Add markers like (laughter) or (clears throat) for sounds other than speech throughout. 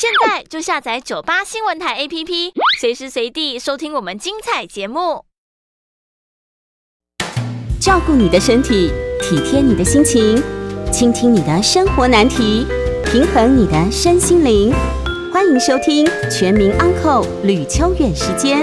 现在就下载九八新闻台 APP，随时随地收听我们精彩节目。照顾你的身体，体贴你的心情，倾听你的生活难题，平衡你的身心灵。欢迎收听《全民安扣吕秋远时间》。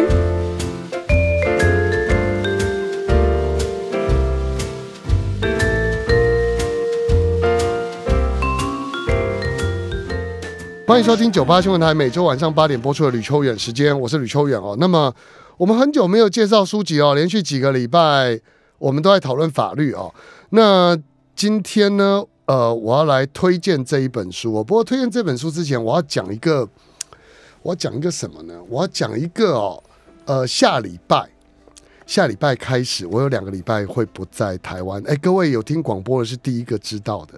欢迎收听九八新闻台每周晚上八点播出的吕秋远时间，我是吕秋远哦。那么我们很久没有介绍书籍哦，连续几个礼拜我们都在讨论法律哦。那今天呢？呃，我要来推荐这一本书哦。不过推荐这本书之前，我要讲一个，我要讲一个什么呢？我要讲一个哦，呃，下礼拜下礼拜开始，我有两个礼拜会不在台湾。哎，各位有听广播的是第一个知道的。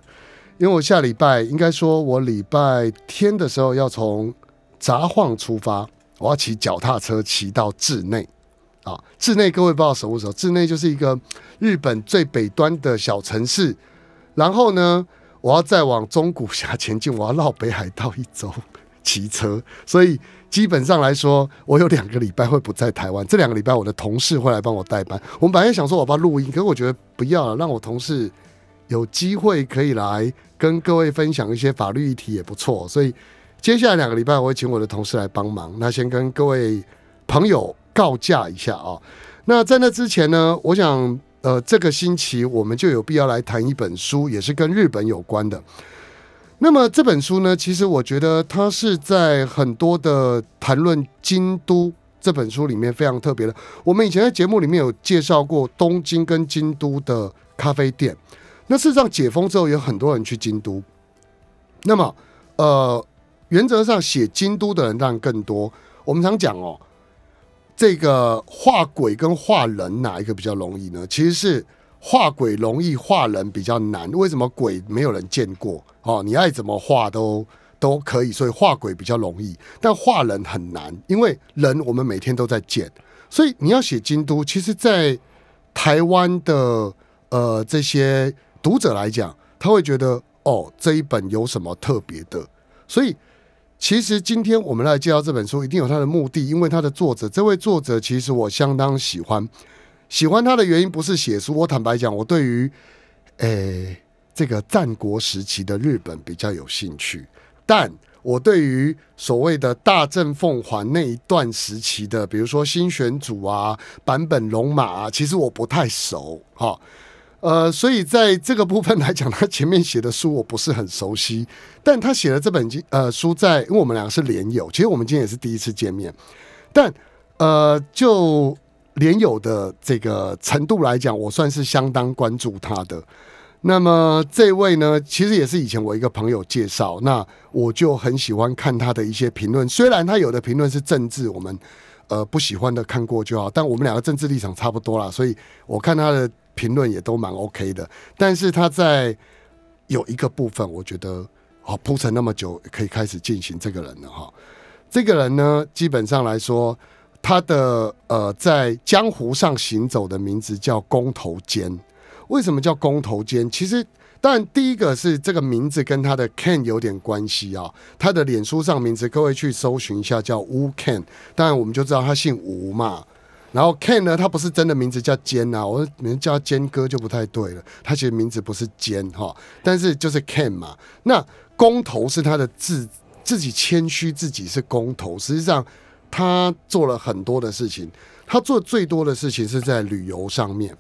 因为我下礼拜应该说，我礼拜天的时候要从札幌出发，我要骑脚踏车骑到志内，啊，志内各位不知道熟不熟？志内就是一个日本最北端的小城市。然后呢，我要再往中古峡前进，我要绕北海道一周骑车。所以基本上来说，我有两个礼拜会不在台湾。这两个礼拜我的同事会来帮我代班。我们本来想说我要录音，可是我觉得不要了，让我同事。有机会可以来跟各位分享一些法律议题也不错，所以接下来两个礼拜我会请我的同事来帮忙。那先跟各位朋友告假一下啊。那在那之前呢，我想呃这个星期我们就有必要来谈一本书，也是跟日本有关的。那么这本书呢，其实我觉得它是在很多的谈论京都这本书里面非常特别的。我们以前在节目里面有介绍过东京跟京都的咖啡店。那事实上，解封之后有很多人去京都。那么，呃，原则上写京都的人当然更多。我们常讲哦，这个画鬼跟画人哪一个比较容易呢？其实是画鬼容易，画人比较难。为什么鬼没有人见过？哦，你爱怎么画都都可以，所以画鬼比较容易，但画人很难，因为人我们每天都在见。所以你要写京都，其实，在台湾的呃这些。读者来讲，他会觉得哦，这一本有什么特别的？所以，其实今天我们来介绍这本书，一定有它的目的。因为它的作者，这位作者其实我相当喜欢。喜欢他的原因不是写书，我坦白讲，我对于诶这个战国时期的日本比较有兴趣，但我对于所谓的大正奉还那一段时期的，比如说新选组啊、版本龙马啊，其实我不太熟哈。呃，所以在这个部分来讲，他前面写的书我不是很熟悉，但他写的这本经呃书，在因为我们两个是连友，其实我们今天也是第一次见面，但呃就连友的这个程度来讲，我算是相当关注他的。那么这位呢，其实也是以前我一个朋友介绍，那我就很喜欢看他的一些评论，虽然他有的评论是政治，我们呃不喜欢的看过就好，但我们两个政治立场差不多啦，所以我看他的。评论也都蛮 OK 的，但是他在有一个部分，我觉得啊铺陈那么久，可以开始进行这个人了哈。这个人呢，基本上来说，他的呃在江湖上行走的名字叫公头尖。为什么叫公头尖？其实，当然第一个是这个名字跟他的 Ken 有点关系啊。他的脸书上名字，各位去搜寻一下，叫吴 Ken。当然，我们就知道他姓吴嘛。然后 Ken 呢，他不是真的名字叫坚呐，我名字叫坚哥就不太对了。他其实名字不是坚哈，但是就是 Ken 嘛。那工头是他的自自己谦虚，自己是工头。实际上，他做了很多的事情，他做最多的事情是在旅游上面。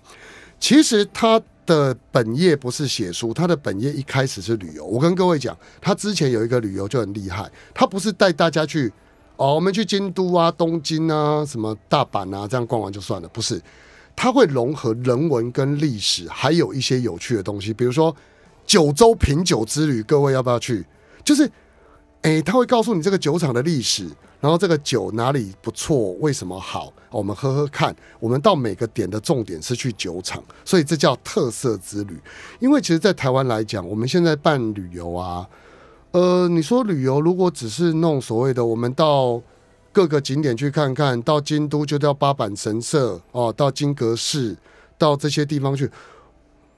其实他的本业不是写书，他的本业一开始是旅游。我跟各位讲，他之前有一个旅游就很厉害，他不是带大家去。哦，我们去京都啊、东京啊、什么大阪啊，这样逛完就算了？不是，它会融合人文跟历史，还有一些有趣的东西，比如说九州品酒之旅，各位要不要去？就是，哎，他会告诉你这个酒厂的历史，然后这个酒哪里不错，为什么好，我们喝喝看。我们到每个点的重点是去酒厂，所以这叫特色之旅。因为其实，在台湾来讲，我们现在办旅游啊。呃，你说旅游如果只是弄所谓的，我们到各个景点去看看到京都就到八坂神社哦，到金阁寺到这些地方去，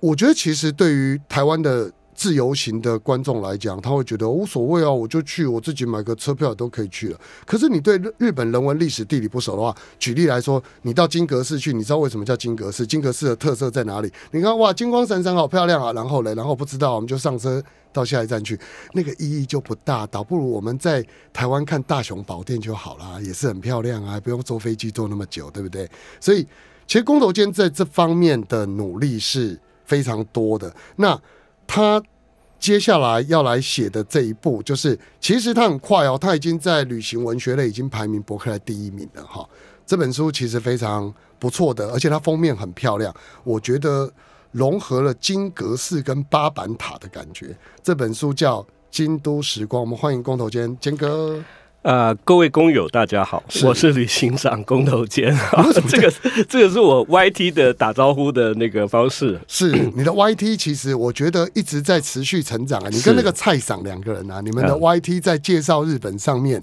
我觉得其实对于台湾的。自由行的观众来讲，他会觉得无所谓啊，我就去，我自己买个车票都可以去了。可是你对日本人文历史地理不熟的话，举例来说，你到金阁寺去，你知道为什么叫金阁寺？金阁寺的特色在哪里？你看哇，金光闪闪，好漂亮啊！然后嘞，然后不知道，我们就上车到下一站去，那个意义就不大，倒不如我们在台湾看大雄宝殿就好啦，也是很漂亮啊，不用坐飞机坐那么久，对不对？所以，其实工头间在这方面的努力是非常多的。那他。接下来要来写的这一步，就是其实它很快哦，它已经在旅行文学类已经排名博客类第一名了哈。这本书其实非常不错的，而且它封面很漂亮，我觉得融合了金阁寺跟八坂塔的感觉。这本书叫《京都时光》，我们欢迎公头间坚哥。呃，各位工友，大家好，我是旅行长工头坚，(laughs) 这个这个是我 YT 的打招呼的那个方式。是 (coughs) 你的 YT，其实我觉得一直在持续成长啊。你跟那个蔡赏两个人啊，你们的 YT 在介绍日本上面，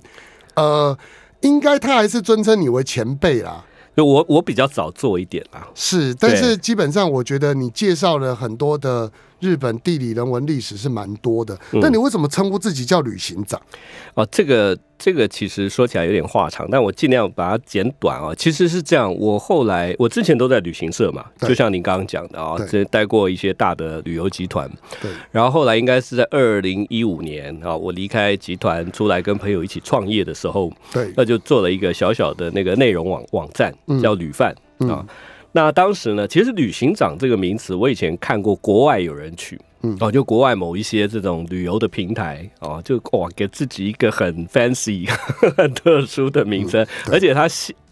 呃，应该他还是尊称你为前辈啦。我我比较早做一点啦，是，但是基本上我觉得你介绍了很多的日本地理、人文、历史是蛮多的。那你为什么称呼自己叫旅行长？哦，这个。这个其实说起来有点话长，但我尽量把它剪短啊。其实是这样，我后来我之前都在旅行社嘛，就像您刚刚讲的啊，这带过一些大的旅游集团。对。然后后来应该是在二零一五年啊，我离开集团出来跟朋友一起创业的时候，对，那就做了一个小小的那个内容网网站，叫旅范啊。那当时呢，其实旅行长这个名词，我以前看过国外有人取。嗯，哦，就国外某一些这种旅游的平台哦，就哇，给自己一个很 fancy (laughs) 很特殊的名称，而且他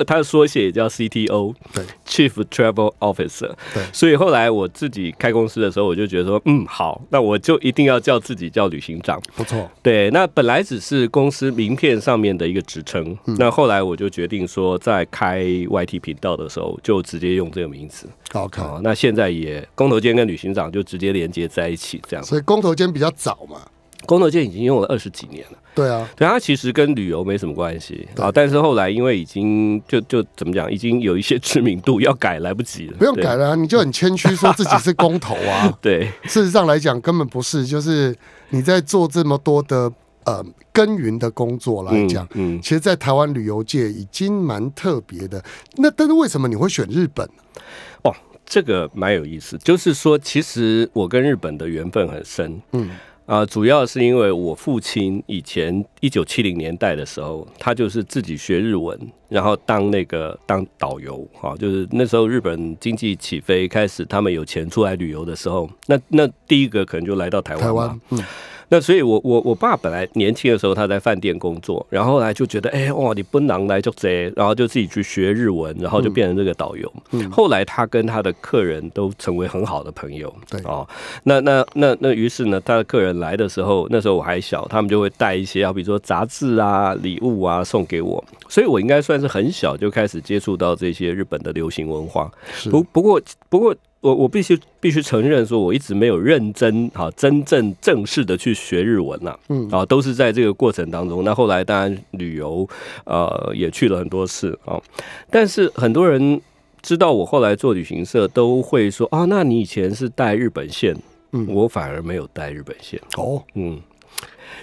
他的缩写也叫 CTO，对，Chief Travel Officer，对，所以后来我自己开公司的时候，我就觉得说，嗯，好，那我就一定要叫自己叫旅行长，不错，对，那本来只是公司名片上面的一个职称，那后来我就决定说，在开 y T 频道的时候，就直接用这个名字。好，那现在也公投间跟旅行长就直接连接在一起，这样。所以公投间比较早嘛，公投间已经用了二十几年了。对啊，对，它其实跟旅游没什么关系啊。但是后来因为已经就就怎么讲，已经有一些知名度，要改来不及了，不用改了，你就很谦虚说自己是公投啊。(laughs) 对，事实上来讲根本不是，就是你在做这么多的。呃，耕耘的工作来讲，嗯，其实，在台湾旅游界已经蛮特别的。那但是为什么你会选日本哦，这个蛮有意思。就是说，其实我跟日本的缘分很深，嗯啊，主要是因为我父亲以前一九七零年代的时候，他就是自己学日文，然后当那个当导游啊，就是那时候日本经济起飞，开始他们有钱出来旅游的时候，那那第一个可能就来到台湾。那所以，我我我爸本来年轻的时候他在饭店工作，然后来就觉得，哎哇，你不狼来就贼，然后就自己去学日文，然后就变成这个导游。后来他跟他的客人都成为很好的朋友。对哦，那那那那，于是呢，他的客人来的时候，那时候我还小，他们就会带一些，啊，比如说杂志啊、礼物啊，送给我。所以我应该算是很小就开始接触到这些日本的流行文化。不不过不过。我我必须必须承认，说我一直没有认真哈真正正式的去学日文了，嗯啊，都是在这个过程当中。那后来当然旅游，呃，也去了很多次啊。但是很多人知道我后来做旅行社，都会说啊，那你以前是带日本线，嗯，我反而没有带日本线哦，嗯，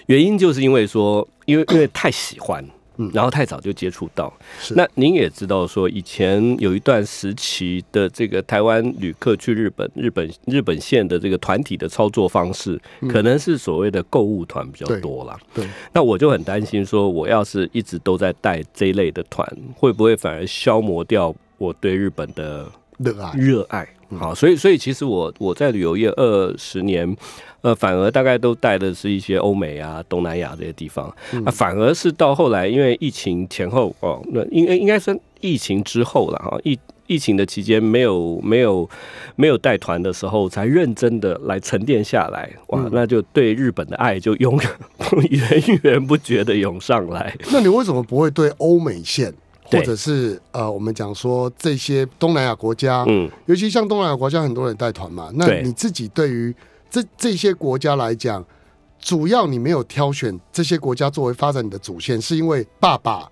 原因就是因为说，因为因为太喜欢。嗯，然后太早就接触到，是。那您也知道，说以前有一段时期的这个台湾旅客去日本，日本日本线的这个团体的操作方式，可能是所谓的购物团比较多了。对，那我就很担心，说我要是一直都在带这类的团，会不会反而消磨掉我对日本的热爱？热爱。好，所以所以其实我我在旅游业二十年，呃，反而大概都带的是一些欧美啊、东南亚这些地方，啊，反而是到后来因为疫情前后哦，那应应该算疫情之后了哈，疫疫情的期间没有没有没有带团的时候，才认真的来沉淀下来，哇，那就对日本的爱就远 (laughs) 源源不绝的涌上来。那你为什么不会对欧美线？或者是呃，我们讲说这些东南亚国家，嗯，尤其像东南亚国家很多人带团嘛，那你自己对于这这些国家来讲，主要你没有挑选这些国家作为发展你的主线，是因为爸爸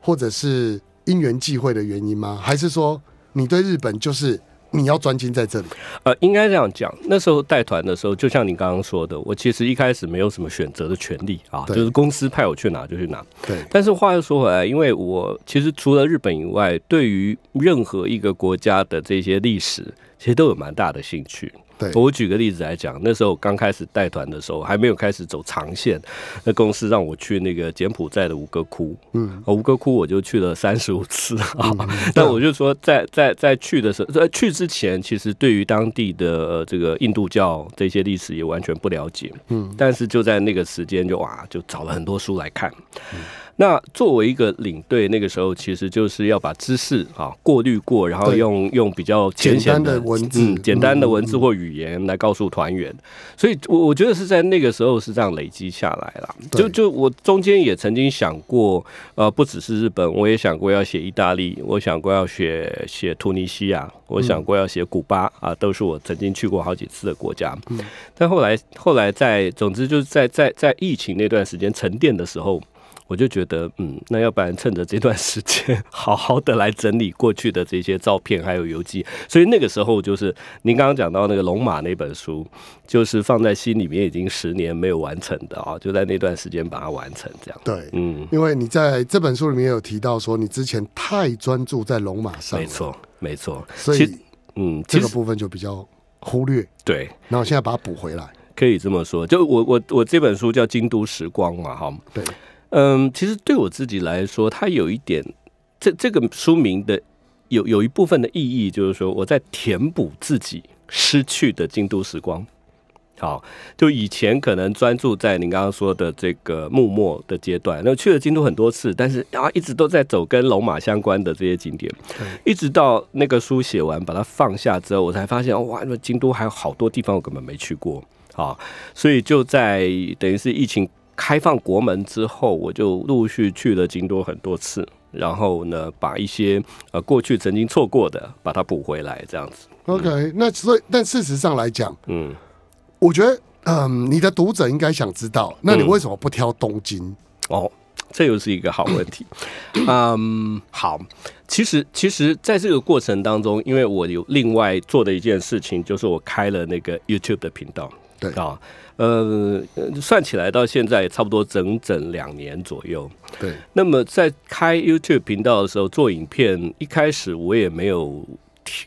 或者是因缘际会的原因吗？还是说你对日本就是？你要专心在这里。呃，应该这样讲。那时候带团的时候，就像你刚刚说的，我其实一开始没有什么选择的权利啊，就是公司派我去哪就去哪。对。但是话又说回来，因为我其实除了日本以外，对于任何一个国家的这些历史，其实都有蛮大的兴趣。我举个例子来讲，那时候刚开始带团的时候，还没有开始走长线，那公司让我去那个柬埔寨的吴哥窟，嗯，吴哥窟我就去了三十五次啊。(laughs) 但我就说，在在在去的时候，在去之前，其实对于当地的这个印度教这些历史也完全不了解，嗯，但是就在那个时间就哇，就找了很多书来看。那作为一个领队，那个时候其实就是要把知识啊过滤过，然后用用比较浅显的文字、简单的文字或语言来告诉团员。所以，我我觉得是在那个时候是这样累积下来了。就就我中间也曾经想过，呃，不只是日本，我也想过要写意大利，我想过要写写突尼西亚，我想过要写古巴啊，都是我曾经去过好几次的国家。但后来后来在总之就是在在在疫情那段时间沉淀的时候。我就觉得，嗯，那要不然趁着这段时间，好好的来整理过去的这些照片还有游记。所以那个时候就是您刚刚讲到那个龙马那本书，就是放在心里面已经十年没有完成的啊，就在那段时间把它完成。这样对，嗯，因为你在这本书里面有提到说，你之前太专注在龙马上没错，没错。所以，嗯，这个部分就比较忽略。对，那我现在把它补回来，可以这么说。就我我我这本书叫《京都时光》嘛，哈，对。嗯，其实对我自己来说，它有一点，这这个书名的有有一部分的意义，就是说我在填补自己失去的京都时光。好，就以前可能专注在您刚刚说的这个幕末的阶段，那去了京都很多次，但是然后一直都在走跟龙马相关的这些景点，一直到那个书写完，把它放下之后，我才发现哇，那京都还有好多地方我根本没去过好，所以就在等于是疫情。开放国门之后，我就陆续去了京都很多次，然后呢，把一些呃过去曾经错过的，把它补回来，这样子。OK，那所以，但事实上来讲，嗯，我觉得，嗯，你的读者应该想知道，那你为什么不挑东京？哦，这又是一个好问题。(coughs) 嗯，好，其实，其实，在这个过程当中，因为我有另外做的一件事情，就是我开了那个 YouTube 的频道。啊，呃，算起来到现在也差不多整整两年左右。对，那么在开 YouTube 频道的时候做影片，一开始我也没有，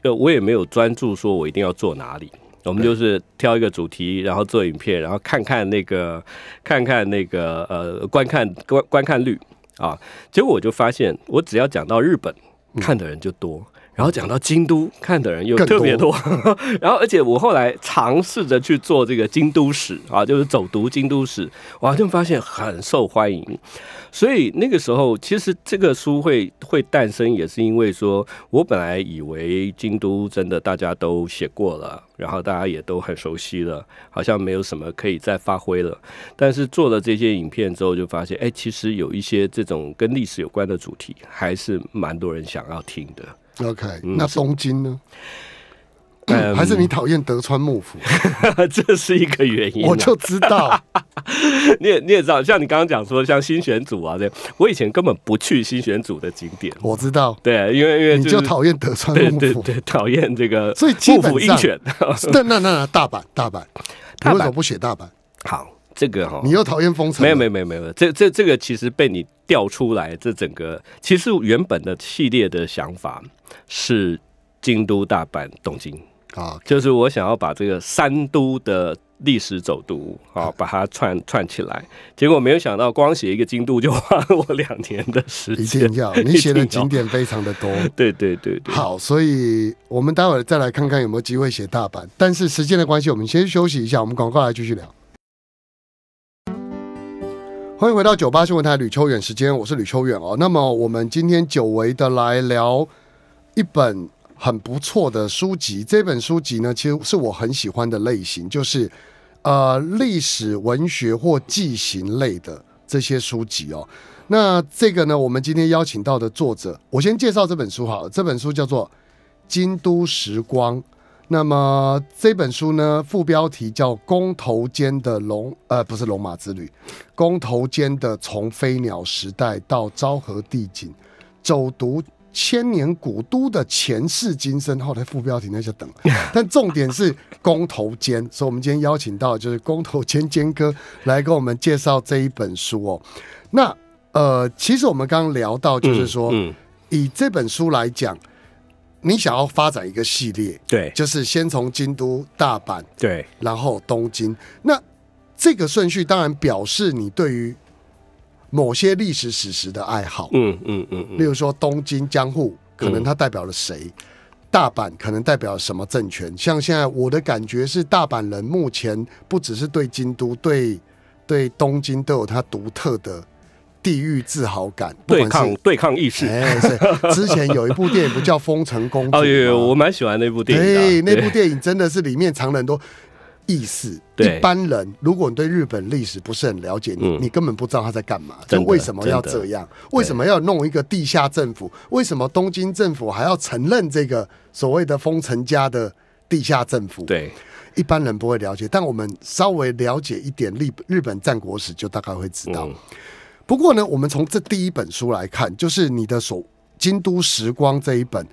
呃，我也没有专注说我一定要做哪里，我们就是挑一个主题，然后做影片，然后看看那个，看看那个，呃，观看观观看率啊。结果我就发现，我只要讲到日本，看的人就多。然后讲到京都看的人又特别多，(laughs) 然后而且我后来尝试着去做这个京都史啊，就是走读京都史，完就发现很受欢迎。所以那个时候，其实这个书会会诞生，也是因为说，我本来以为京都真的大家都写过了，然后大家也都很熟悉了，好像没有什么可以再发挥了。但是做了这些影片之后，就发现，哎，其实有一些这种跟历史有关的主题，还是蛮多人想要听的。OK，那东京呢？(coughs) 还是你讨厌德川幕府？(laughs) 这是一个原因。我就知道，(laughs) 你也你也知道，像你刚刚讲说，像新选组啊，这我以前根本不去新选组的景点。我知道，对，因为因为就讨厌德川幕府，讨厌这个，所以幕府一选，(laughs) 那那那大阪，大阪，你为什么不写大阪？好。这个哈，你又讨厌封城？没有没有没有没有，这这这个其实被你调出来，这整个其实原本的系列的想法是京都、大阪、东京啊，就是我想要把这个三都的历史走读啊，(laughs) 把它串串起来。结果没有想到，光写一个京都就花了我两年的时间。要，你写的景点非常的多，(laughs) 对对对。好，所以我们待会儿再来看看有没有机会写大阪。但是时间的关系，我们先休息一下，我们赶快来继续聊。欢迎回到九八新闻台，吕秋远，时间我是吕秋远哦。那么我们今天久违的来聊一本很不错的书籍，这本书籍呢，其实是我很喜欢的类型，就是呃历史文学或纪行类的这些书籍哦。那这个呢，我们今天邀请到的作者，我先介绍这本书哈，这本书叫做《京都时光》。那么这本书呢，副标题叫《公头间的龙》，呃，不是《龙马之旅》，公头间的从飞鸟时代到昭和帝景，走读千年古都的前世今生。后来副标题那就等 (laughs) 但重点是公头间，所以我们今天邀请到就是公头间间哥来跟我们介绍这一本书哦。那呃，其实我们刚刚聊到，就是说，以这本书来讲。你想要发展一个系列，对，就是先从京都、大阪，对，然后东京。那这个顺序当然表示你对于某些历史史实的爱好。嗯嗯嗯，例如说东京、江户，可能它代表了谁？大阪可能代表什么政权？像现在我的感觉是，大阪人目前不只是对京都、对对东京都有它独特的。地域自豪感，对抗对抗意识。哎，是之前有一部电影不叫《封城公主》？(laughs) 哦，对，我蛮喜欢那部电影。对，那部电影真的是里面常人都意识。一般人如果你对日本历史不是很了解，你你根本不知道他在干嘛，就为什么要这样？为什么要弄一个地下政府？为什么东京政府还要承认这个所谓的封城家的地下政府？对，一般人不会了解，但我们稍微了解一点日日本战国史，就大概会知道。不过呢，我们从这第一本书来看，就是你的所《京都时光》这一本，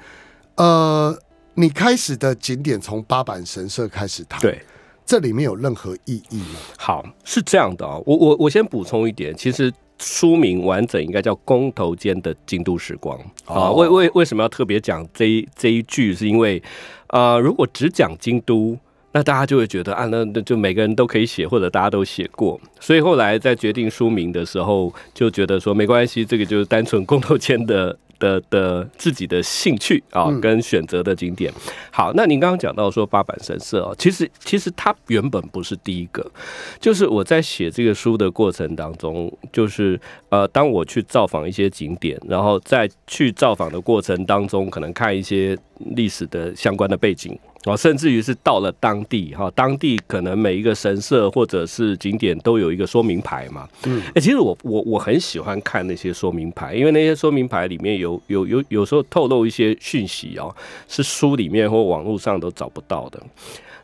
呃，你开始的景点从八坂神社开始谈，对，这里面有任何意义吗？好，是这样的哦，我我我先补充一点，其实书名完整应该叫《公头间的京都时光》啊，为为为什么要特别讲这一这一句？是因为啊，如果只讲京都。那大家就会觉得啊，那那就每个人都可以写，或者大家都写过，所以后来在决定书名的时候，就觉得说没关系，这个就是单纯工作间的的的自己的兴趣啊，跟选择的景点。好，那您刚刚讲到说八坂神社哦，其实其实它原本不是第一个，就是我在写这个书的过程当中，就是呃，当我去造访一些景点，然后在去造访的过程当中，可能看一些历史的相关的背景。甚至于是到了当地哈，当地可能每一个神社或者是景点都有一个说明牌嘛。嗯，哎，其实我我我很喜欢看那些说明牌，因为那些说明牌里面有有有有时候透露一些讯息哦，是书里面或网络上都找不到的。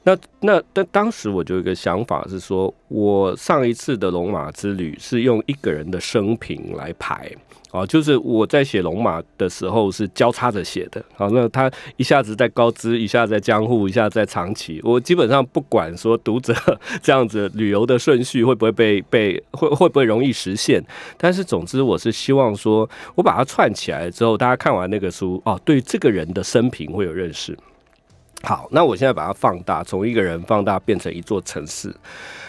那那但当时我就有个想法是说，我上一次的龙马之旅是用一个人的生平来排啊，就是我在写龙马的时候是交叉着写的。好，那他一下子在高知，一下子在江户，一下在长崎，我基本上不管说读者 (laughs) 这样子旅游的顺序会不会被被会会不会容易实现，但是总之我是希望说，我把它串起来之后，大家看完那个书哦，对这个人的生平会有认识。好，那我现在把它放大，从一个人放大变成一座城市。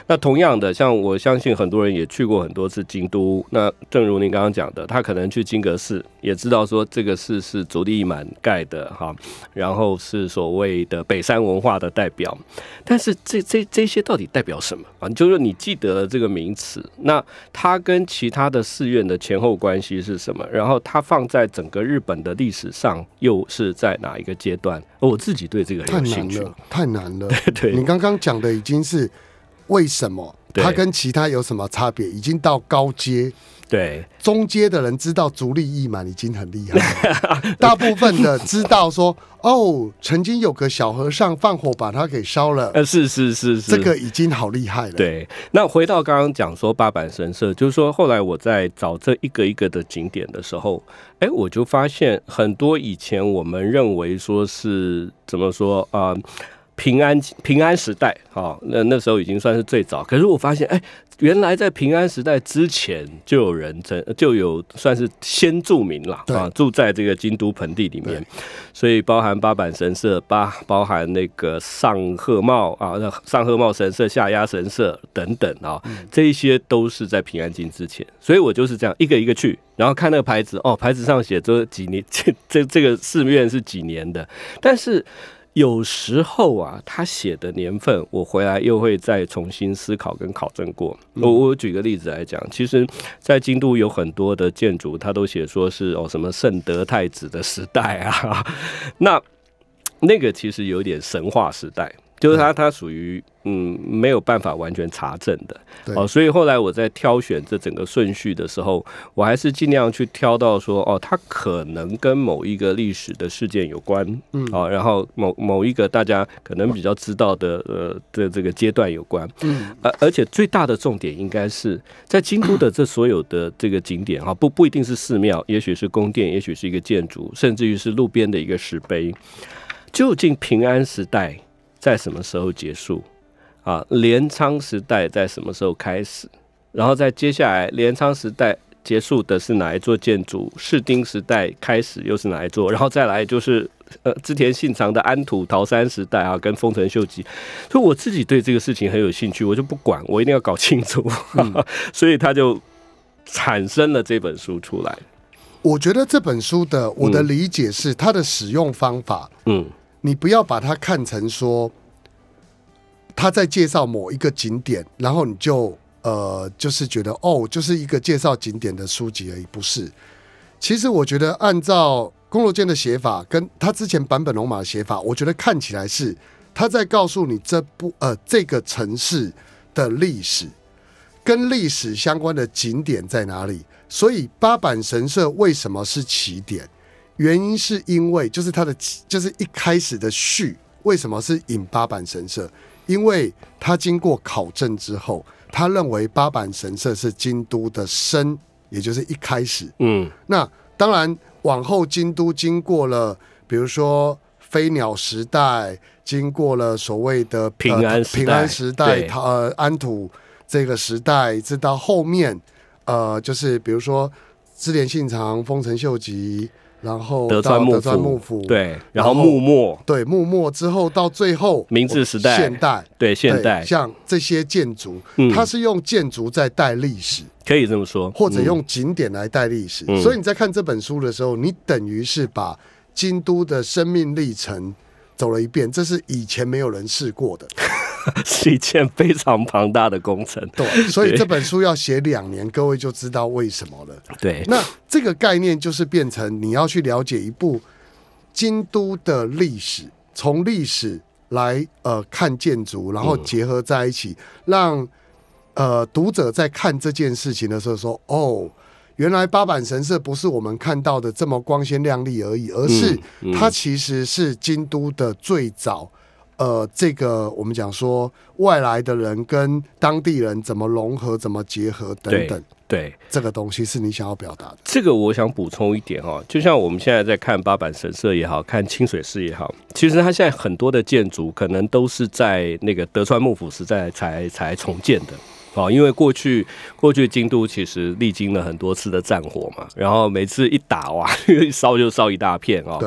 那同样的，像我相信很多人也去过很多次京都。那正如您刚刚讲的，他可能去金阁寺，也知道说这个寺是足利满盖的哈，然后是所谓的北山文化的代表。但是这这这些到底代表什么？啊，就是你记得这个名词，那它跟其他的寺院的前后关系是什么？然后它放在整个日本的历史上又是在哪一个阶段？我自己对这个。太难了，太难了。你刚刚讲的已经是为什么它跟其他有什么差别，已经到高阶。对，中阶的人知道足利义满已经很厉害了。(laughs) 大部分的知道说，哦，曾经有个小和尚放火把他给烧了。呃，是是是，这个已经好厉害了。对，那回到刚刚讲说八坂神社，就是说后来我在找这一个一个的景点的时候，哎，我就发现很多以前我们认为说是怎么说啊，平安平安时代哈，那那时候已经算是最早，可是我发现哎。原来在平安时代之前，就有人曾就有算是先住民了啊，住在这个京都盆地里面，所以包含八坂神社，八包含那个上贺茂啊，那上贺茂神社、下压神社等等啊，这些都是在平安京之前，所以我就是这样一个一个去，然后看那个牌子，哦，牌子上写着几年，(laughs) 这这这个寺院是几年的，但是。有时候啊，他写的年份，我回来又会再重新思考跟考证过。我我举个例子来讲，其实在京都有很多的建筑，他都写说是哦什么圣德太子的时代啊，(laughs) 那那个其实有点神话时代。就是它，它属于嗯没有办法完全查证的，哦，所以后来我在挑选这整个顺序的时候，我还是尽量去挑到说哦，它可能跟某一个历史的事件有关，嗯，哦，然后某某一个大家可能比较知道的呃的这个阶段有关，嗯，而而且最大的重点应该是在京都的这所有的这个景点哈，不不一定是寺庙，也许是宫殿，也许是一个建筑，甚至于是路边的一个石碑，究竟平安时代。在什么时候结束？啊，镰仓时代在什么时候开始？然后在接下来，镰仓时代结束的是哪一座建筑？室町时代开始又是哪一座？然后再来就是，呃，织田信长的安土桃山时代啊，跟丰臣秀吉。所以我自己对这个事情很有兴趣，我就不管，我一定要搞清楚。(laughs) 所以他就产生了这本书出来。我觉得这本书的我的理解是它的使用方法，嗯。你不要把它看成说他在介绍某一个景点，然后你就呃就是觉得哦，就是一个介绍景点的书籍而已，不是。其实我觉得按照宫罗健的写法，跟他之前版本龙马的写法，我觉得看起来是他在告诉你这部呃这个城市的历史，跟历史相关的景点在哪里。所以八坂神社为什么是起点？原因是因为，就是他的，就是一开始的序，为什么是引八坂神社？因为他经过考证之后，他认为八坂神社是京都的生，也就是一开始。嗯，那当然往后京都经过了，比如说飞鸟时代，经过了所谓的平安平安时代，呃，安土这个时代，直到后面，呃，就是比如说织田信长、丰臣秀吉。然后德川幕府，对，然后幕末，对幕末之后到最后，明治时代、现代，对现代，像这些建筑，它是用建筑在带历史，可以这么说，或者用景点来带历史。所以你在看这本书的时候，你等于是把京都的生命历程走了一遍，这是以前没有人试过的。(laughs) 是一件非常庞大的工程。对，所以这本书要写两年，各位就知道为什么了。对，那这个概念就是变成你要去了解一部京都的历史，从历史来呃看建筑，然后结合在一起，让呃读者在看这件事情的时候说：“哦，原来八坂神社不是我们看到的这么光鲜亮丽而已，而是它其实是京都的最早。”呃，这个我们讲说外来的人跟当地人怎么融合，怎么结合等等，对这个东西是你想要表达的。这个我想补充一点哦，就像我们现在在看八坂神社也好看清水寺也好，其实它现在很多的建筑可能都是在那个德川幕府时代才才重建的，哦，因为过去过去京都其实历经了很多次的战火嘛，然后每次一打哇，(laughs) 烧就烧一大片哦。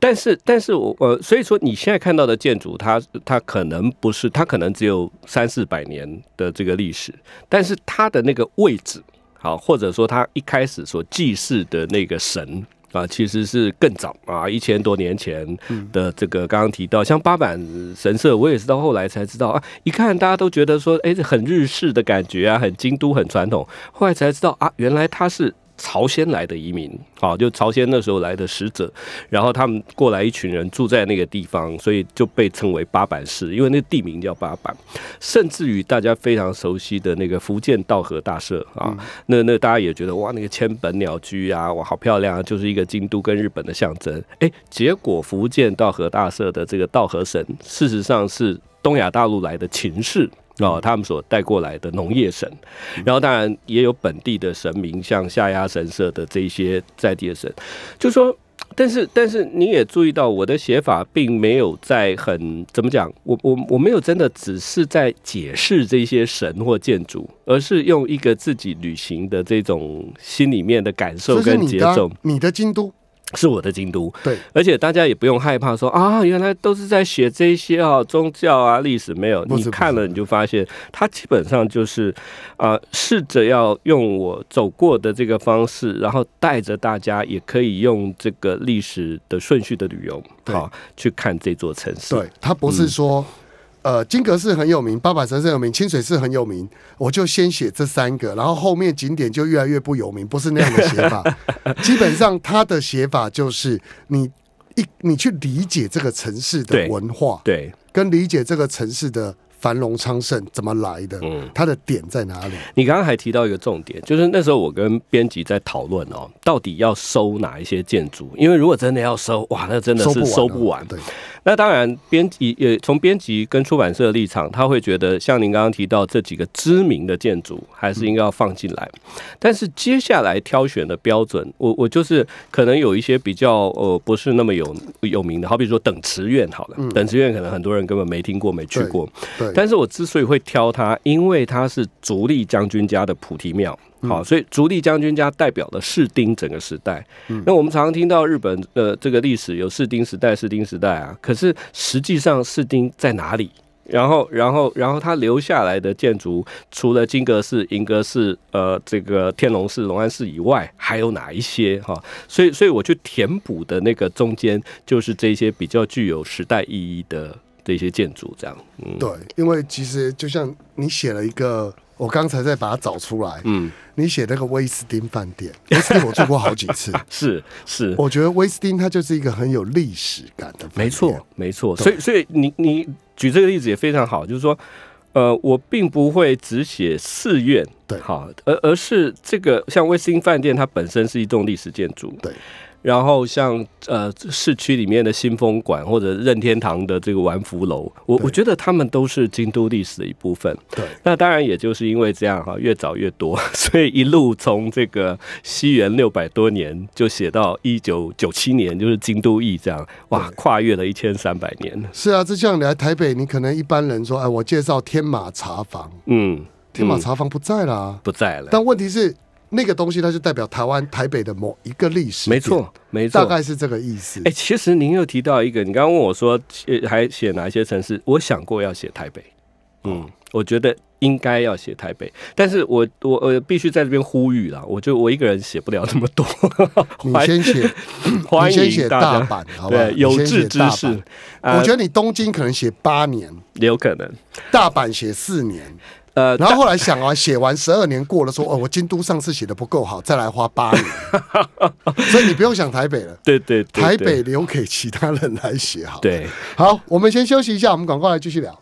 但是，但是我，呃，所以说你现在看到的建筑，它，它可能不是，它可能只有三四百年的这个历史，但是它的那个位置，好，或者说它一开始所祭祀的那个神啊，其实是更早啊，一千多年前的这个。刚刚提到像八坂神社，我也是到后来才知道啊，一看大家都觉得说，哎，很日式的感觉啊，很京都，很传统，后来才知道啊，原来它是。朝鲜来的移民，好，就朝鲜那时候来的使者，然后他们过来一群人住在那个地方，所以就被称为八板市，因为那地名叫八板。甚至于大家非常熟悉的那个福建道和大社啊，那那大家也觉得哇，那个千本鸟居啊，哇，好漂亮啊，就是一个京都跟日本的象征。哎，结果福建道和大社的这个道和神，事实上是东亚大陆来的秦氏。哦，他们所带过来的农业神，然后当然也有本地的神明，像下压神社的这些在地的神，就说，但是但是你也注意到，我的写法并没有在很怎么讲，我我我没有真的只是在解释这些神或建筑，而是用一个自己旅行的这种心里面的感受跟节奏，你的京都。是我的京都，对，而且大家也不用害怕说啊，原来都是在写这些啊，宗教啊、历史没有，你看了你就发现，他基本上就是，啊，试着要用我走过的这个方式，然后带着大家也可以用这个历史的顺序的旅游，好去看这座城市。对，他不是说。呃，金阁寺很有名，八百神社有名，清水寺很有名。我就先写这三个，然后后面景点就越来越不有名，不是那样的写法。(laughs) 基本上他的写法就是你一你去理解这个城市的文化，对，跟理解这个城市的繁荣昌盛怎么来的，嗯，它的点在哪里？你刚刚还提到一个重点，就是那时候我跟编辑在讨论哦，到底要收哪一些建筑？因为如果真的要收，哇，那真的是收不完，对。那当然，编辑也从编辑跟出版社的立场，他会觉得像您刚刚提到这几个知名的建筑，还是应该要放进来。但是接下来挑选的标准，我我就是可能有一些比较呃不是那么有有名的，好比说等池院好了，等池院可能很多人根本没听过、没去过。但是我之所以会挑它，因为它是足利将军家的菩提庙。好，所以足利将军家代表了士丁整个时代。那我们常常听到日本的这个历史有士丁时代、士丁时代啊。可是实际上士丁在哪里？然后，然后，然后他留下来的建筑，除了金阁寺、银阁寺、呃，这个天龙寺、龙安寺以外，还有哪一些哈？所以，所以我去填补的那个中间，就是这些比较具有时代意义的这些建筑，这样。对，因为其实就像你写了一个。我刚才在把它找出来。嗯，你写那个威斯汀饭店，(laughs) 威斯汀我住过好几次。(laughs) 是是，我觉得威斯汀它就是一个很有历史感的。没错，没错。所以所以你你举这个例子也非常好，就是说，呃，我并不会只写寺院，对，好，而而是这个像威斯汀饭店，它本身是一栋历史建筑，对。然后像呃市区里面的新风馆或者任天堂的这个玩福楼，我我觉得他们都是京都历史的一部分。对，那当然也就是因为这样哈，越早越多，(laughs) 所以一路从这个西元六百多年就写到一九九七年，就是京都艺这样，哇，跨越了一千三百年。是啊，就像你来台北，你可能一般人说，哎，我介绍天马茶房，嗯，天马茶房不在啦，不在了。但问题是。那个东西，它就代表台湾台北的某一个历史。没错，没错，大概是这个意思。哎，其实您又提到一个，你刚刚问我说，还写哪些城市？我想过要写台北，嗯，我觉得应该要写台北。但是我我我必须在这边呼吁啦，我就我一个人写不了那么多。(laughs) 你先写，(laughs) 你先大阪，好吧？有志之士，我觉得你东京可能写八年，有可能，大阪写四年。呃，然后后来想啊，(laughs) 写完十二年过了，说哦，我京都上次写的不够好，再来花八年，(laughs) 所以你不用想台北了。对对，台北留给其他人来写好。对，好，我们先休息一下，我们赶快来继续聊。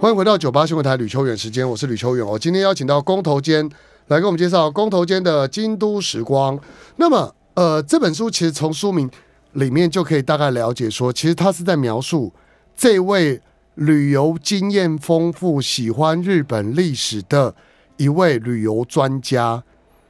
欢迎回到九八新闻台吕秋远时间，我是吕秋远，我今天邀请到工头间来给我们介绍《工头间的京都时光》。那么，呃，这本书其实从书名里面就可以大概了解，说其实他是在描述这位。旅游经验丰富、喜欢日本历史的一位旅游专家，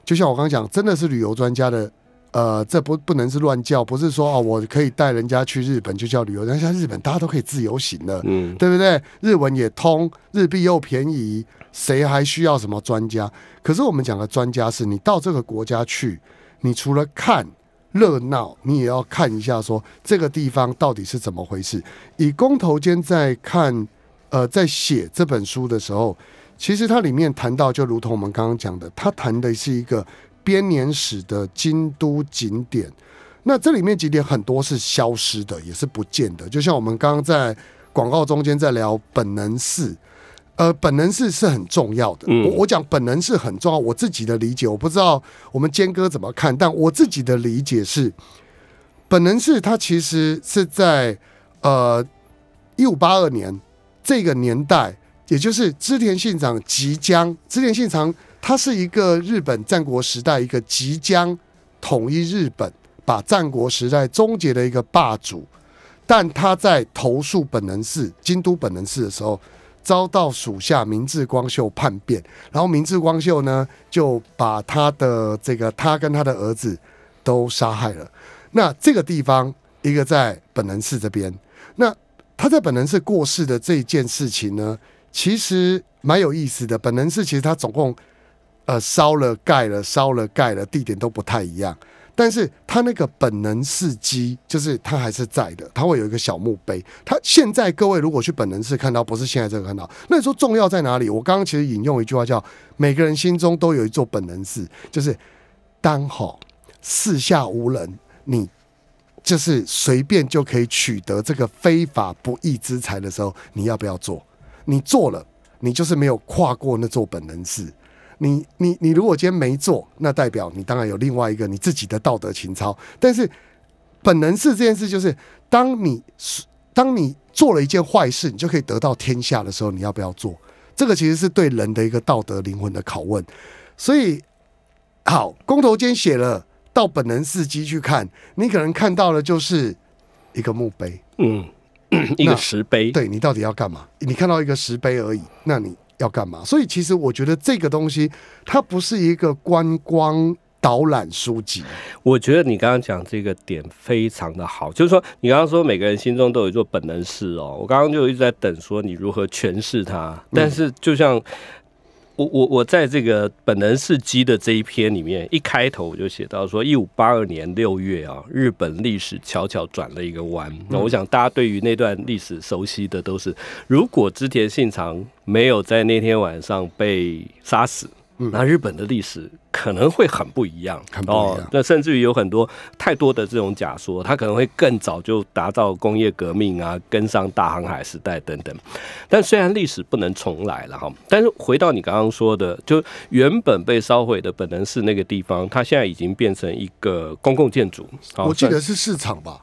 就像我刚刚讲，真的是旅游专家的。呃，这不不能是乱叫，不是说哦，我可以带人家去日本就叫旅游。人家日本，大家都可以自由行了，嗯，对不对？日文也通，日币又便宜，谁还需要什么专家？可是我们讲的专家是，你到这个国家去，你除了看。热闹，你也要看一下，说这个地方到底是怎么回事。以公头间在看，呃，在写这本书的时候，其实它里面谈到，就如同我们刚刚讲的，他谈的是一个编年史的京都景点。那这里面景点很多是消失的，也是不见的，就像我们刚刚在广告中间在聊本能寺。呃，本能是是很重要的。我讲本能是很重要，我自己的理解，我不知道我们坚哥怎么看，但我自己的理解是，本能是他其实是在呃一五八二年这个年代，也就是织田信长即将织田信长，他是一个日本战国时代一个即将统一日本、把战国时代终结的一个霸主，但他在投诉本能寺、京都本能寺的时候。遭到属下明智光秀叛变，然后明智光秀呢就把他的这个他跟他的儿子都杀害了。那这个地方一个在本能寺这边，那他在本能寺过世的这一件事情呢，其实蛮有意思的。本能寺其实他总共呃烧了盖了烧了盖了地点都不太一样。但是他那个本能是基，就是他还是在的，他会有一个小墓碑。他现在各位如果去本能寺看到，不是现在这个看到。那说重要在哪里？我刚刚其实引用一句话，叫“每个人心中都有一座本能寺”，就是当好四下无人，你就是随便就可以取得这个非法不义之财的时候，你要不要做？你做了，你就是没有跨过那座本能寺。你你你，如果今天没做，那代表你当然有另外一个你自己的道德情操。但是本能是这件事，就是当你当你做了一件坏事，你就可以得到天下的时候，你要不要做？这个其实是对人的一个道德灵魂的拷问。所以，好，公头间写了到本能四机去看，你可能看到的就是一个墓碑，嗯，(clears throat) 一个石碑。对你到底要干嘛？你看到一个石碑而已，那你。要干嘛？所以其实我觉得这个东西它不是一个观光导览书籍。我觉得你刚刚讲这个点非常的好，就是说你刚刚说每个人心中都有做本能事哦，我刚刚就一直在等说你如何诠释它，但是就像。我我我在这个《本能是鸡》的这一篇里面，一开头我就写到说，一五八二年六月啊，日本历史悄悄转了一个弯。那我想大家对于那段历史熟悉的都是，如果织田信长没有在那天晚上被杀死。那日本的历史可能会很不一样哦。那甚至于有很多太多的这种假说，它可能会更早就达到工业革命啊，跟上大航海时代等等。但虽然历史不能重来了哈，但是回到你刚刚说的，就原本被烧毁的本能寺那个地方，它现在已经变成一个公共建筑。我记得是市场吧。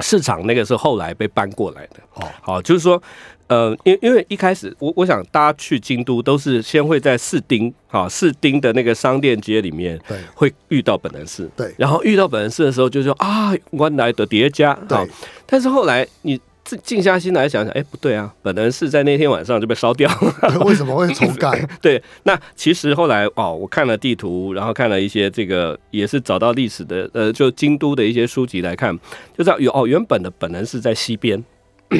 市场那个是后来被搬过来的。哦，好，就是说，呃，因为因为一开始我我想大家去京都都是先会在四丁啊四丁的那个商店街里面，对，会遇到本能寺。对，然后遇到本能寺的时候就说啊，原来的叠加。对，但是后来你。静下心来想想，哎，不对啊！本能是在那天晚上就被烧掉了。为什么会重盖？(laughs) 对，那其实后来哦，我看了地图，然后看了一些这个，也是找到历史的，呃，就京都的一些书籍来看，就知道有哦，原本的本能是在西边。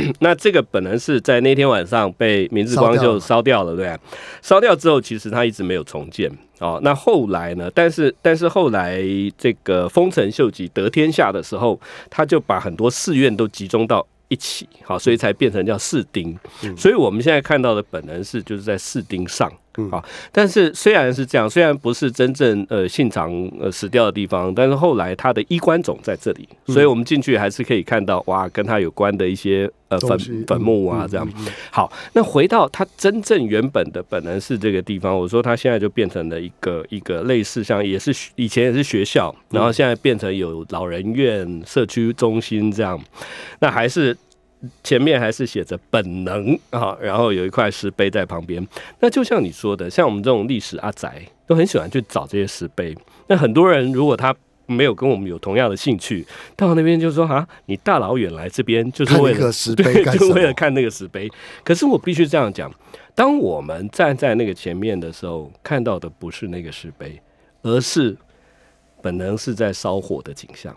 (coughs) 那这个本能是在那天晚上被明治光就烧掉了，对不对？烧掉之后，其实它一直没有重建哦。那后来呢？但是但是后来这个丰臣秀吉得天下的时候，他就把很多寺院都集中到。一起好，所以才变成叫四丁。所以我们现在看到的本能是，就是在四丁上。啊！但是虽然是这样，虽然不是真正呃信长呃死掉的地方，但是后来他的衣冠冢在这里，所以我们进去还是可以看到哇，跟他有关的一些呃坟坟墓啊这样。好，那回到他真正原本的本能寺这个地方，我说他现在就变成了一个一个类似像也是以前也是学校，然后现在变成有老人院、社区中心这样，那还是。前面还是写着“本能”啊，然后有一块石碑在旁边。那就像你说的，像我们这种历史阿宅都很喜欢去找这些石碑。那很多人如果他没有跟我们有同样的兴趣，到那边就说：“啊，(laughs) 你大老远来这边就是为了看那个石碑。(laughs) ”可是我必须这样讲，当我们站在那个前面的时候，看到的不是那个石碑，而是本能是在烧火的景象。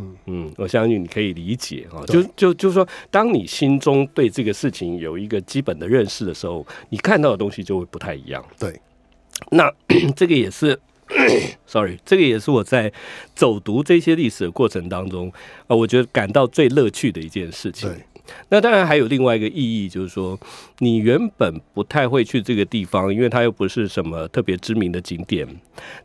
嗯嗯，我相信你可以理解啊。就就就是说，当你心中对这个事情有一个基本的认识的时候，你看到的东西就会不太一样。对，那 (coughs) 这个也是，(coughs) sorry，这个也是我在走读这些历史的过程当中啊，我觉得感到最乐趣的一件事情。对，那当然还有另外一个意义，就是说你原本不太会去这个地方，因为它又不是什么特别知名的景点，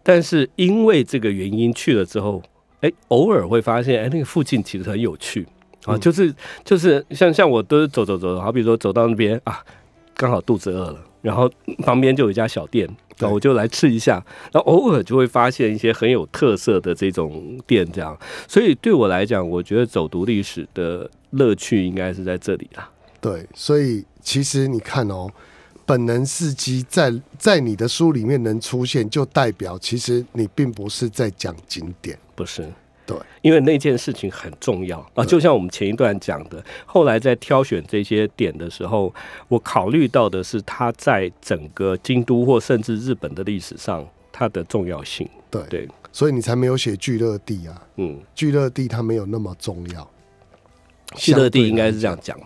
但是因为这个原因去了之后。哎，偶尔会发现，哎，那个附近其实很有趣啊，就是就是像像我都走走走，好比说走到那边啊，刚好肚子饿了，然后旁边就有一家小店，那我就来吃一下。然后偶尔就会发现一些很有特色的这种店，这样。所以对我来讲，我觉得走读历史的乐趣应该是在这里啦。对，所以其实你看哦，本能司机在在你的书里面能出现，就代表其实你并不是在讲景点。不是，对，因为那件事情很重要啊，就像我们前一段讲的，后来在挑选这些点的时候，我考虑到的是它在整个京都或甚至日本的历史上它的重要性。对对，所以你才没有写聚乐地啊，嗯，聚乐地它没有那么重要，聚乐地应该是这样讲，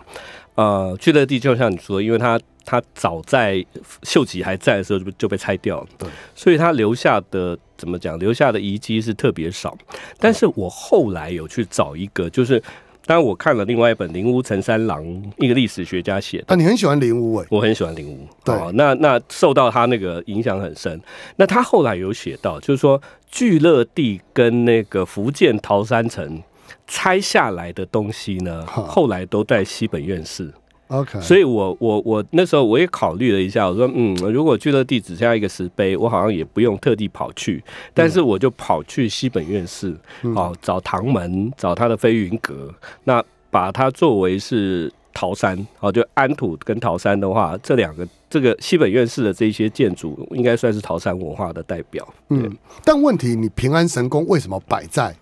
呃，聚乐地就像你说，因为它。他早在秀吉还在的时候就就被拆掉了，对，所以他留下的怎么讲，留下的遗迹是特别少。但是我后来有去找一个，就是，当然我看了另外一本林屋陈三郎，一个历史学家写的。啊，你很喜欢林屋哎，我很喜欢林屋，对，哦，那那受到他那个影响很深。那他后来有写到，就是说聚乐地跟那个福建桃山城拆下来的东西呢，后来都在西本院士。OK，所以，我我我那时候我也考虑了一下，我说，嗯，如果去了地只剩下一个石碑，我好像也不用特地跑去，但是我就跑去西本院寺，哦，找唐门，找他的飞云阁，那把它作为是桃山，哦，就安土跟桃山的话，这两个这个西本院寺的这些建筑，应该算是桃山文化的代表。嗯，但问题，你平安神宫为什么摆在？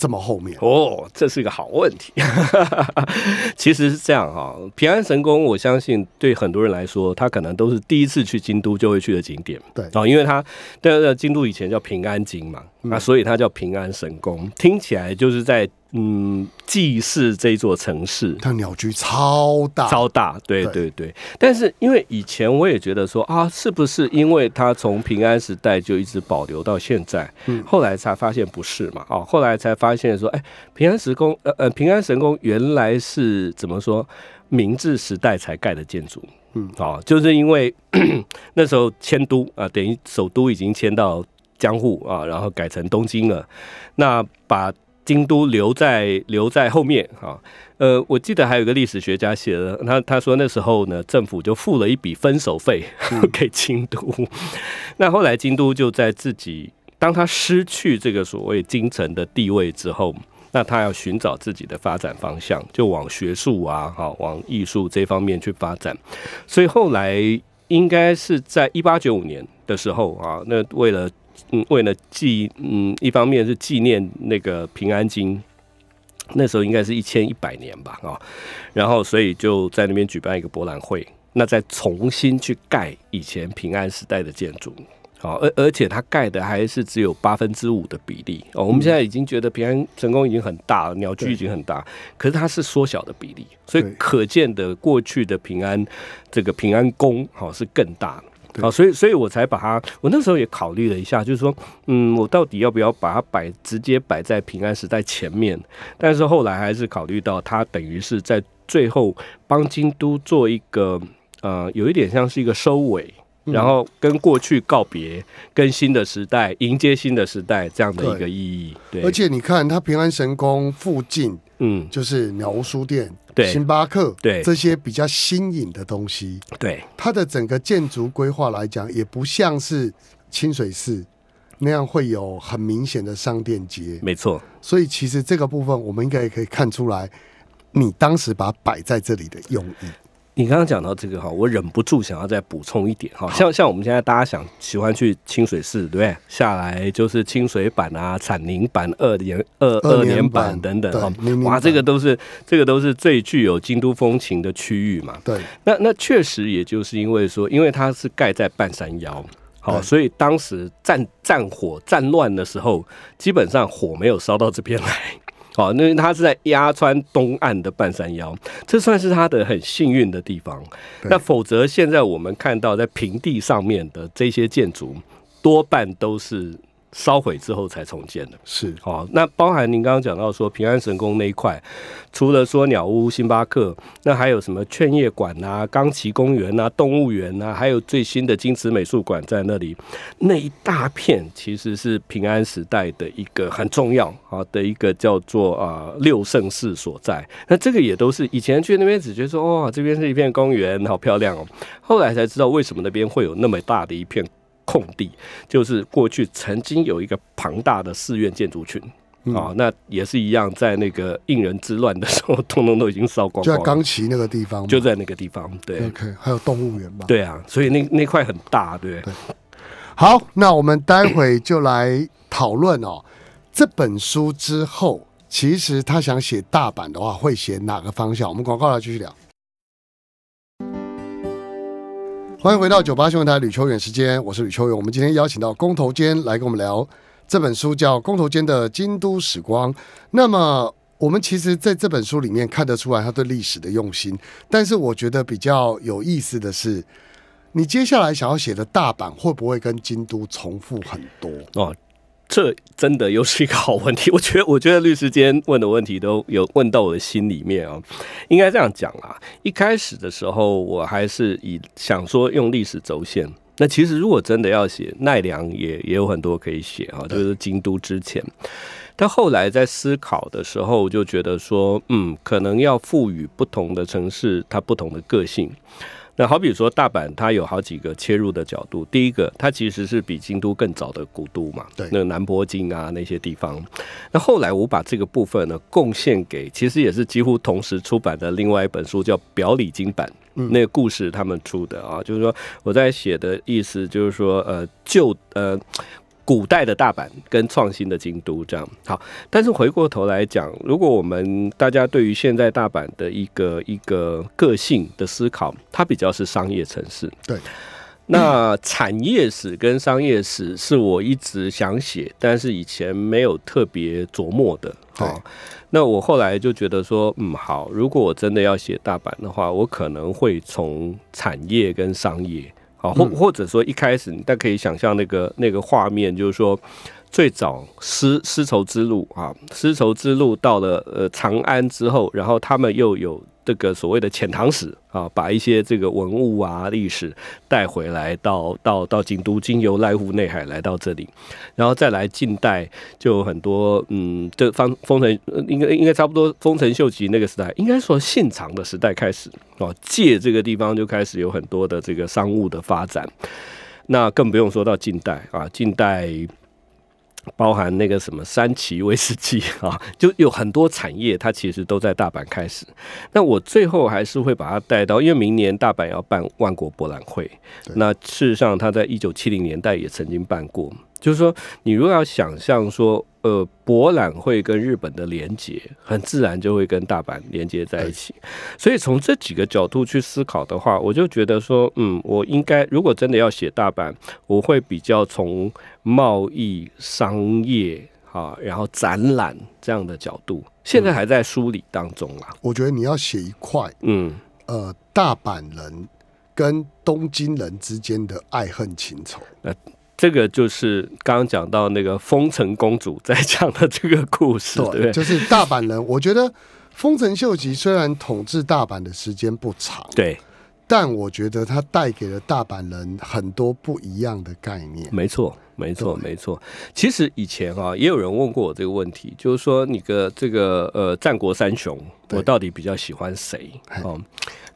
这么后面哦，这是一个好问题。(laughs) 其实是这样哈，平安神宫，我相信对很多人来说，他可能都是第一次去京都就会去的景点。对啊，因为他对，京都以前叫平安京嘛。那所以它叫平安神宫，听起来就是在嗯祭祀这座城市，它鸟居超大超大，对对对。但是因为以前我也觉得说啊，是不是因为它从平安时代就一直保留到现在？后来才发现不是嘛。哦，后来才发现说，哎，平安时宫，呃呃，平安神宫原来是怎么说，明治时代才盖的建筑。嗯，哦，就是因为 (clears throat) 那时候迁都啊，等于首都已经迁到。江户啊，然后改成东京了，那把京都留在留在后面啊。呃，我记得还有一个历史学家写了，他他说那时候呢，政府就付了一笔分手费给京都。(laughs) 那后来京都就在自己，当他失去这个所谓京城的地位之后，那他要寻找自己的发展方向，就往学术啊，哈，往艺术这方面去发展。所以后来应该是在一八九五年的时候啊，那为了嗯，为了纪嗯，一方面是纪念那个平安京，那时候应该是一千一百年吧啊，然后所以就在那边举办一个博览会，那再重新去盖以前平安时代的建筑，好，而而且它盖的还是只有八分之五的比例哦，我们现在已经觉得平安成功已经很大，了，鸟居已经很大，可是它是缩小的比例，所以可见的过去的平安这个平安宫好是更大。哦，所以，所以我才把它。我那时候也考虑了一下，就是说，嗯，我到底要不要把它摆直接摆在平安时代前面？但是后来还是考虑到，它等于是在最后帮京都做一个，呃，有一点像是一个收尾。然后跟过去告别，跟新的时代迎接新的时代，这样的一个意义。对，而且你看，它平安神宫附近，嗯，就是鸟屋书店、星巴克，对，这些比较新颖的东西。对，它的整个建筑规划来讲，也不像是清水寺那样会有很明显的商店街。没错，所以其实这个部分，我们应该也可以看出来，你当时把它摆在这里的用意。你刚刚讲到这个哈，我忍不住想要再补充一点哈，像像我们现在大家想喜欢去清水寺，对不对？下来就是清水板啊、产宁板、二年二二年板等等哈，哇，这个都是这个都是最具有京都风情的区域嘛。对，那那确实也就是因为说，因为它是盖在半山腰，好，所以当时战战火战乱的时候，基本上火没有烧到这边来。好，那它是在鸭川东岸的半山腰，这算是它的很幸运的地方。那否则，现在我们看到在平地上面的这些建筑，多半都是。烧毁之后才重建的，是哦。那包含您刚刚讲到说平安神宫那一块，除了说鸟屋、星巴克，那还有什么劝业馆啊、钢琴公园啊、动物园啊，还有最新的金池美术馆在那里，那一大片其实是平安时代的一个很重要啊的一个叫做啊六圣寺所在。那这个也都是以前去那边只觉得说，哇，这边是一片公园，好漂亮哦。后来才知道为什么那边会有那么大的一片。空地就是过去曾经有一个庞大的寺院建筑群啊，那也是一样，在那个应人之乱的时候，通通都已经烧光。就在刚奇那个地方，就在那个地方，对。OK，还有动物园吧？对啊，所以那那块很大，对对？好，那我们待会就来讨论哦。这本书之后，其实他想写大阪的话，会写哪个方向？我们广告来继续聊。欢迎回到九八新闻台，吕秋远时间，我是吕秋远。我们今天邀请到工头间来跟我们聊这本书，叫《工头间的京都时光》。那么，我们其实在这本书里面看得出来他对历史的用心。但是，我觉得比较有意思的是，你接下来想要写的大阪会不会跟京都重复很多？哦。这真的又是一个好问题，我觉得，我觉得律师间问的问题都有问到我的心里面啊。应该这样讲啊，一开始的时候我还是以想说用历史轴线，那其实如果真的要写奈良，也也有很多可以写啊，就是京都之前。但后来在思考的时候，就觉得说，嗯，可能要赋予不同的城市它不同的个性。那好比说大阪，它有好几个切入的角度。第一个，它其实是比京都更早的古都嘛，对，那个南波京啊那些地方。那后来我把这个部分呢贡献给，其实也是几乎同时出版的另外一本书，叫《表里京版》，那个故事他们出的啊，就是说我在写的意思就是说，呃，旧呃。古代的大阪跟创新的京都这样好，但是回过头来讲，如果我们大家对于现在大阪的一个一个个性的思考，它比较是商业城市。对，那产业史跟商业史是我一直想写，但是以前没有特别琢磨的。好，那我后来就觉得说，嗯，好，如果我真的要写大阪的话，我可能会从产业跟商业。好，或或者说一开始，但可以想象那个那个画面，就是说。最早丝丝绸之路啊，丝绸之路到了呃长安之后，然后他们又有这个所谓的遣唐使啊，把一些这个文物啊、历史带回来到到到京都经由濑户内海来到这里，然后再来近代就有很多嗯，这方丰臣应该应该差不多，丰臣秀吉那个时代应该说信长的时代开始啊，借这个地方就开始有很多的这个商务的发展，那更不用说到近代啊，近代。包含那个什么三旗威士忌 (laughs) 啊，就有很多产业，它其实都在大阪开始。那我最后还是会把它带到，因为明年大阪要办万国博览会。那事实上，它在一九七零年代也曾经办过。就是说，你如果要想象说，呃，博览会跟日本的连接，很自然就会跟大阪连接在一起。所以从这几个角度去思考的话，我就觉得说，嗯，我应该如果真的要写大阪，我会比较从贸易、商业哈，然后展览这样的角度。现在还在梳理当中啦。我觉得你要写一块，嗯，呃，大阪人跟东京人之间的爱恨情仇。这个就是刚刚讲到那个丰城公主在讲的这个故事，对对？就是大阪人，我觉得丰臣秀吉虽然统治大阪的时间不长，对。但我觉得他带给了大阪人很多不一样的概念。没错，没错，没错。其实以前啊，也有人问过我这个问题，就是说，你个这个呃，战国三雄，我到底比较喜欢谁？哦，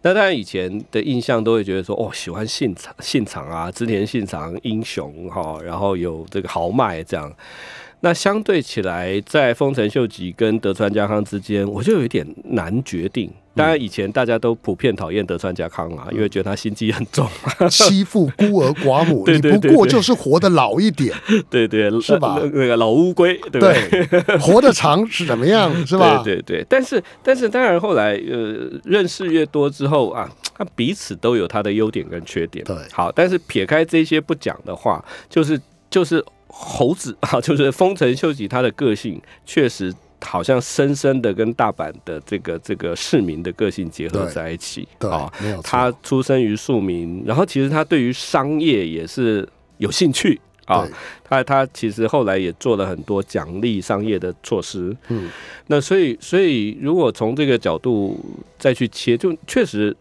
那当然以前的印象都会觉得说，哦，喜欢信长，信长啊，织田信长英雄哈，然后有这个豪迈这样。那相对起来，在丰臣秀吉跟德川家康之间，我就有点难决定。当然，以前大家都普遍讨厌德川家康啊，因为觉得他心机很重，(laughs) 欺负孤儿寡母，(laughs) 不过就是活得老一点。对对，是吧？那个老乌龟，对，活得长是怎么样，是吧？对对对。但是但是，当然后来呃，认识越多之后啊，他彼此都有他的优点跟缺点。对，好，但是撇开这些不讲的话，就是就是。猴子 (laughs) 啊，就是丰臣秀吉，他的个性确实好像深深的跟大阪的这个这个市民的个性结合在一起啊。没有，他出生于庶民，然后其实他对于商业也是有兴趣啊。他他其实后来也做了很多奖励商业的措施。嗯，那所以所以如果从这个角度再去切，就确实。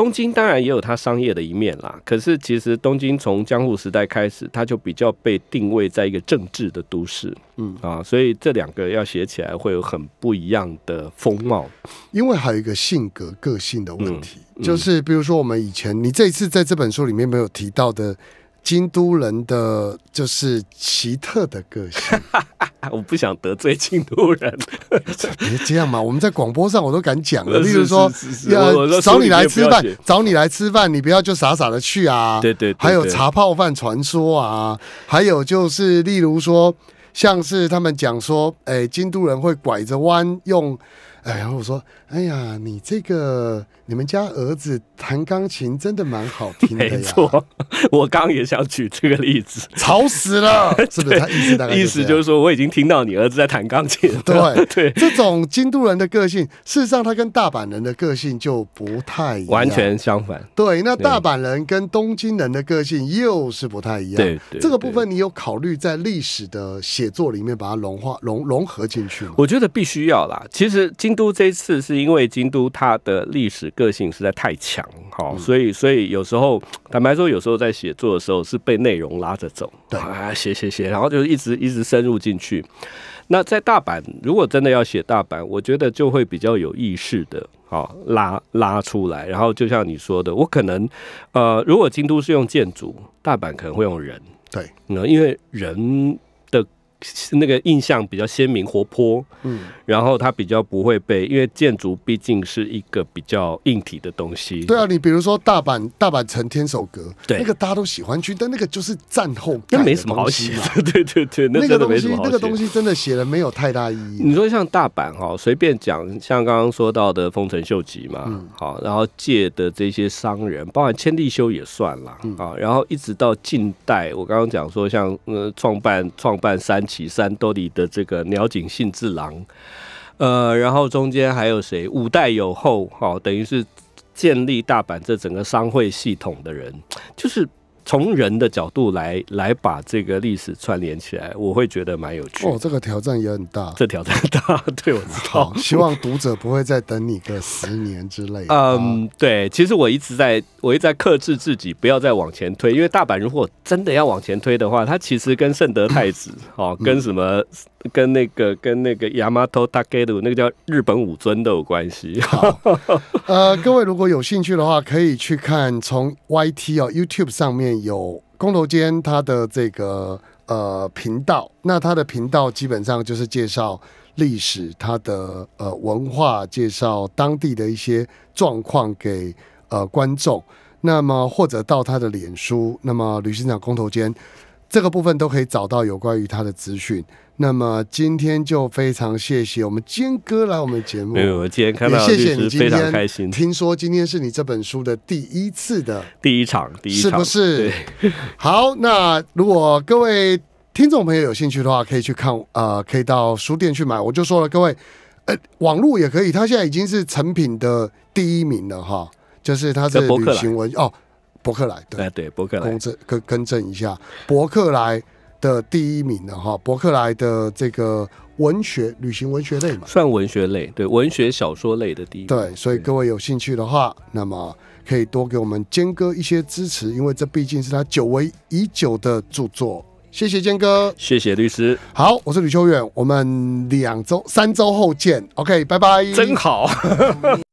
东京当然也有它商业的一面啦，可是其实东京从江户时代开始，它就比较被定位在一个政治的都市，嗯啊，所以这两个要写起来会有很不一样的风貌。因为还有一个性格个性的问题，就是比如说我们以前，你这一次在这本书里面没有提到的。京都人的就是奇特的个性，(laughs) 我不想得罪京都人。(laughs) 别这样嘛，我们在广播上我都敢讲了，例如说要找你来吃饭，找你来吃饭，你不要就傻傻的去啊。对对对，还有茶泡饭传说啊，还有就是例如说，像是他们讲说，哎，京都人会拐着弯用，哎，然后我说。哎呀，你这个你们家儿子弹钢琴真的蛮好听的呀！(laughs) 没错，我刚也想举这个例子，吵死了，(laughs) 是不是？他意思大概意思就是说，我已经听到你儿子在弹钢琴。对 (laughs) 对，这种京都人的个性，事实上他跟大阪人的个性就不太一样，完全相反。对，那大阪人跟东京人的个性又是不太一样。对，这个部分你有考虑在历史的写作里面把它融化融融合进去吗？我觉得必须要啦。其实京都这一次是。因为京都它的历史个性实在太强，好，所以所以有时候坦白说，有时候在写作的时候是被内容拉着走，对，啊，写写写，然后就是一直一直深入进去。那在大阪，如果真的要写大阪，我觉得就会比较有意识的，好拉拉出来。然后就像你说的，我可能呃，如果京都是用建筑，大阪可能会用人，对，那因为人。是那个印象比较鲜明、活泼，嗯，然后它比较不会被，因为建筑毕竟是一个比较硬体的东西。对啊，你比如说大阪、大阪城天守阁，对，那个大家都喜欢去，但那个就是战后，那没什么好写。的，对对对，那个东西，那个东西真的写了没有太大意义。你说像大阪哈，随便讲，像刚刚说到的丰臣秀吉嘛，嗯，好，然后借的这些商人，包含千利休也算了啊，然后一直到近代，我刚刚讲说像呃创办创办三。岐山兜里的这个鸟井信治郎，呃，然后中间还有谁？五代有后，好，等于是建立大阪这整个商会系统的人，就是。从人的角度来来把这个历史串联起来，我会觉得蛮有趣。哦，这个挑战也很大，这挑战大，对我知道。希望读者不会再等你个十年之类。嗯，对，其实我一直在，我一直在克制自己，不要再往前推。因为大阪如果真的要往前推的话，它其实跟圣德太子 (coughs) 哦，跟什么，跟那个跟那个 Yamato t a k e d 那个叫日本武尊都有关系。好，(laughs) 呃，各位如果有兴趣的话，可以去看从 YT 哦 YouTube 上面。有工头间他的这个呃频道，那他的频道基本上就是介绍历史，他的呃文化，介绍当地的一些状况给呃观众。那么或者到他的脸书，那么旅行长工头间这个部分都可以找到有关于他的资讯。那么今天就非常谢谢我们坚哥来我们节目。没有，今天看到谢谢非常开心。听说今天是你这本书的第一次的，第一场，第一场是不是？好，那如果各位听众朋友有兴趣的话，可以去看啊，可以到书店去买。我就说了，各位，呃，网络也可以。他现在已经是成品的第一名了哈，就是他是旅行文哦，博客来对，对，博客来更正更更正一下，博客来。的第一名的哈，博客来的这个文学旅行文学类嘛，算文学类，对文学小说类的第一，对，所以各位有兴趣的话，那么可以多给我们坚哥一些支持，因为这毕竟是他久违已久的著作。谢谢坚哥，谢谢律师。好，我是吕秋远，我们两周、三周后见。OK，拜拜，真好。(laughs)